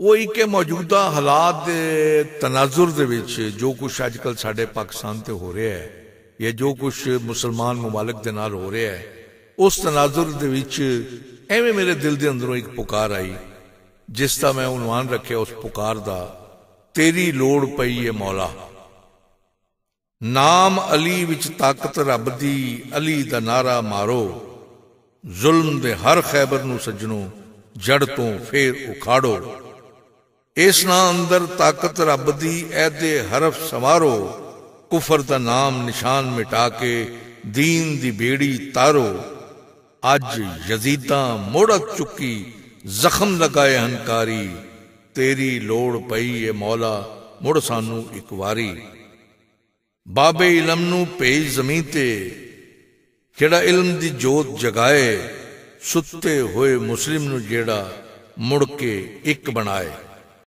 ਉਹੀ ਕਿ ਮੌਜੂਦਾ ਹਾਲਾਤ ਦੇ ਤਨਾਜ਼ੁਰ ਦੇ ਵਿੱਚ ਜੋ ਕੁਝ ਅੱਜਕੱਲ ਸਾਡੇ ਪਾਕਿਸਤਾਨ ਤੇ ਹੋ ਰਿਹਾ ਹੈ ਇਹ ਜੋ ਕੁਝ ਮੁਸਲਮਾਨ ਮੁਮਾਲਕ ਦੇ ਨਾਲ ਹੋ ਰਿਹਾ ਹੈ ਉਸ ਤਨਾਜ਼ੁਰ ਦੇ ਵਿੱਚ ਐਵੇਂ ਮੇਰੇ ਦਿਲ ਦੇ ਅੰਦਰੋਂ ਇੱਕ ਪੁਕਾਰ ਆਈ ਜਿਸ ਦਾ ਮੈਂ ਉਨਵਾਨ ਰੱਖਿਆ ਉਸ ਪੁਕਾਰ ਦਾ ਤੇਰੀ ਲੋੜ ਪਈ ਏ ਮੌਲਾ ਨਾਮ ਅਲੀ ਵਿੱਚ ਤਾਕਤ ਰੱਬ ਦੀ ਅਲੀ ਦਾ ਨਾਰਾ ਮਾਰੋ ਜ਼ੁਲਮ ਦੇ ਹਰ ਖੈਬਰ ਨੂੰ ਸੱਜਣੋ ਜੜ ਤੋਂ ਫੇਰ ਉਖਾੜੋ इस अंदर ताकत रब की ऐदे हरफ संवारो कुफर का नाम निशान मिटा के दीन दी बेड़ी तारो अज यजीदा मुड़क चुकी जख्म लगाए हंकारी तेरी लोड़ पई ए मौला मुड़ सानू एक वारी बाबे इलम नेज जमी जेड़ा इलम की जोत जगाए सुते हुए मुस्लिम जेड़ा मुड़ के एक बनाए